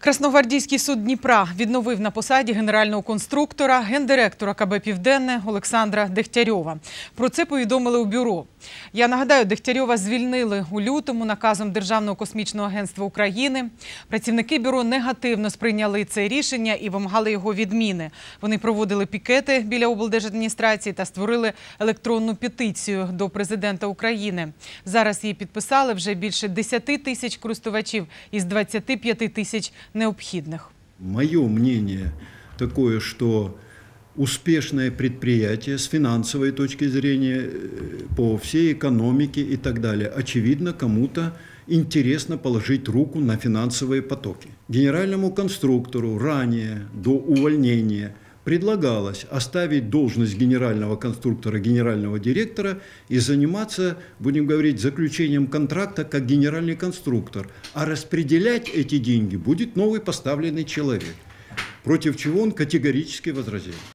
Красногвардійський суд Дніпра відновив на посаді генерального конструктора гендиректора КБ Південне Олександра Дехтярьова. Про це повідомили у бюро. Я нагадаю, Дегтярьова звільнили у лютому наказом Державного космічного агентства України. Працівники бюро негативно сприйняли це рішення і вимагали його відміни. Вони проводили пікети біля облдержадміністрації та створили електронну петицію до президента України. Зараз її підписали вже більше 10 тисяч користувачів із 25 тисяч необхідних. Моє мнение такое, що успішне підприємство з фінансової точки зрения е, по всей экономике и так далее. Очевидно, кому-то интересно положить руку на финансовые потоки. Генеральному конструктору ранее, до увольнения, предлагалось оставить должность генерального конструктора, генерального директора и заниматься, будем говорить, заключением контракта как генеральный конструктор, а распределять эти деньги будет новый поставленный человек, против чего он категорически возразил.